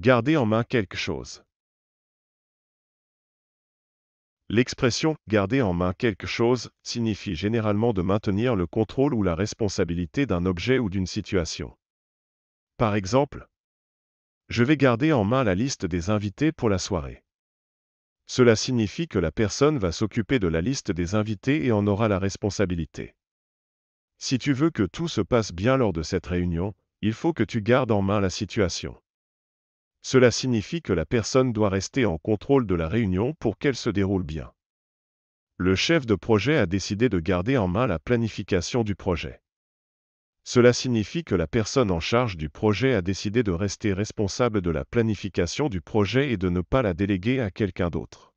Garder en main quelque chose. L'expression garder en main quelque chose signifie généralement de maintenir le contrôle ou la responsabilité d'un objet ou d'une situation. Par exemple, je vais garder en main la liste des invités pour la soirée. Cela signifie que la personne va s'occuper de la liste des invités et en aura la responsabilité. Si tu veux que tout se passe bien lors de cette réunion, il faut que tu gardes en main la situation. Cela signifie que la personne doit rester en contrôle de la réunion pour qu'elle se déroule bien. Le chef de projet a décidé de garder en main la planification du projet. Cela signifie que la personne en charge du projet a décidé de rester responsable de la planification du projet et de ne pas la déléguer à quelqu'un d'autre.